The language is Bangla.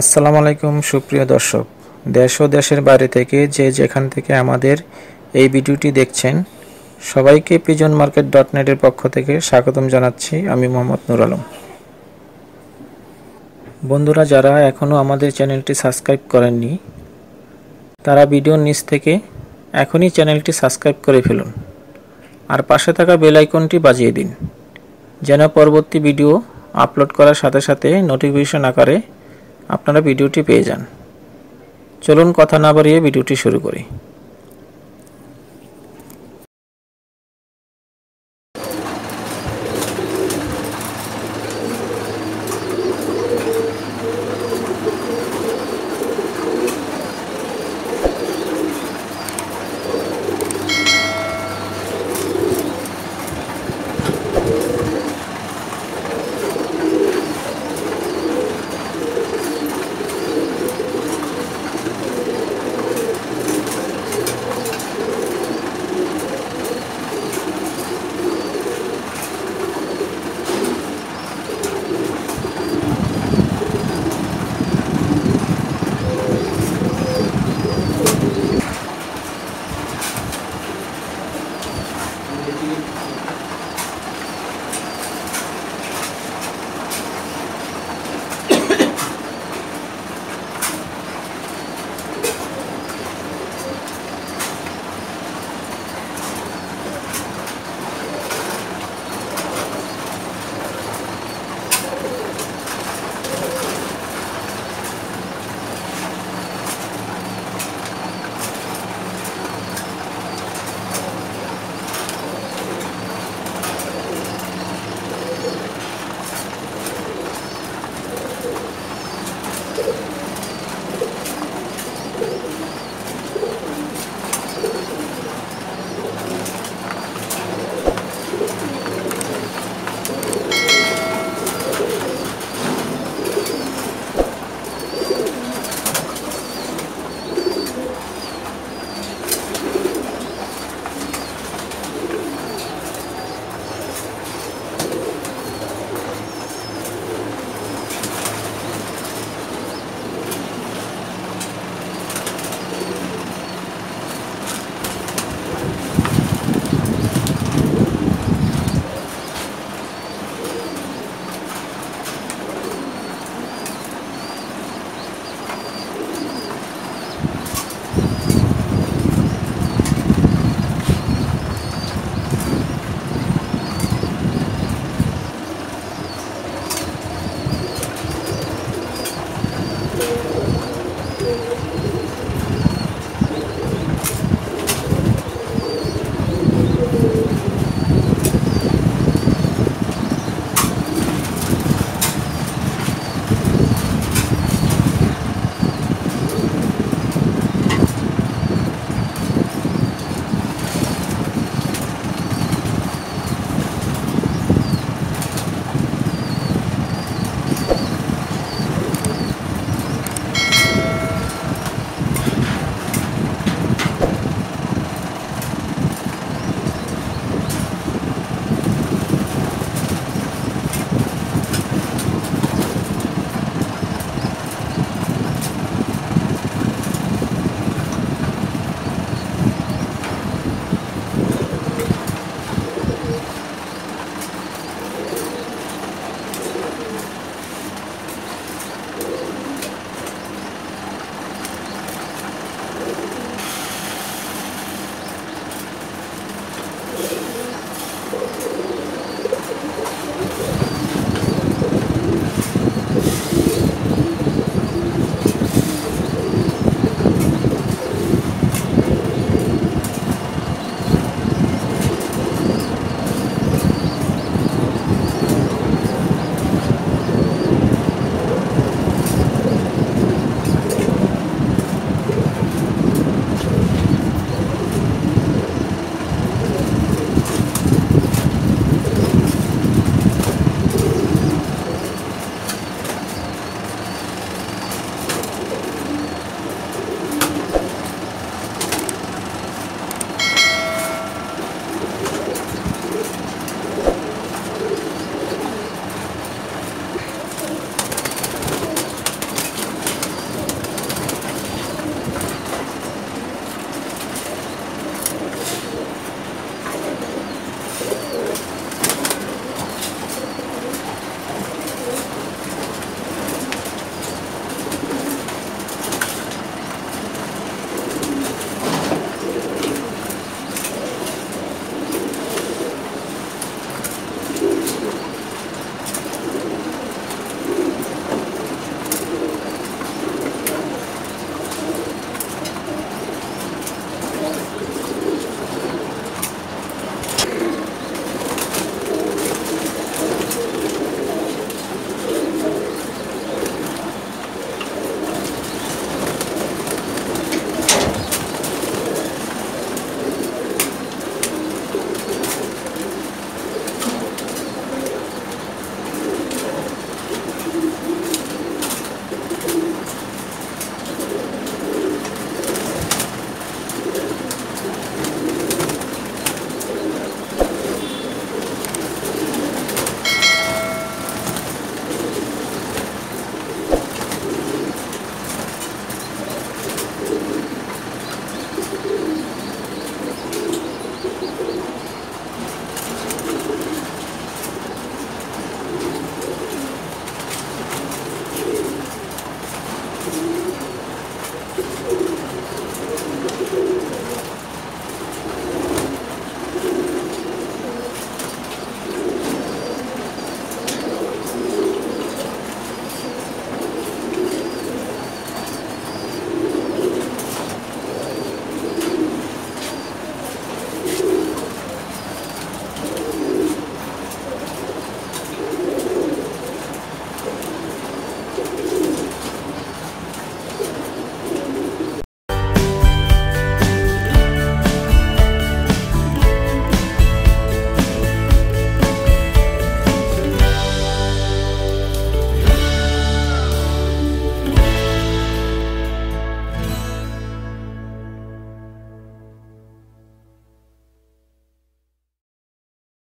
আসসালামু আলাইকুম সুপ্রিয় দর্শক দেশ ও দেশের বাইরে থেকে যে যেখান থেকে আমাদের এই ভিডিওটি দেখছেন সবাইকে পিজন মার্কেট ডট নেটের পক্ষ থেকে স্বাগতম জানাচ্ছি আমি মোহাম্মদ নুর আলম বন্ধুরা যারা এখনও আমাদের চ্যানেলটি সাবস্ক্রাইব করেননি তারা ভিডিওর নিচ থেকে এখনই চ্যানেলটি সাবস্ক্রাইব করে ফেলুন আর পাশে থাকা বেল আইকনটি বাজিয়ে দিন যেন পরবর্তী ভিডিও আপলোড করার সাথে সাথে নোটিফিকেশন আকারে আপনারা ভিডিওটি পেয়ে যান চলুন কথা না বাড়িয়ে ভিডিওটি শুরু করি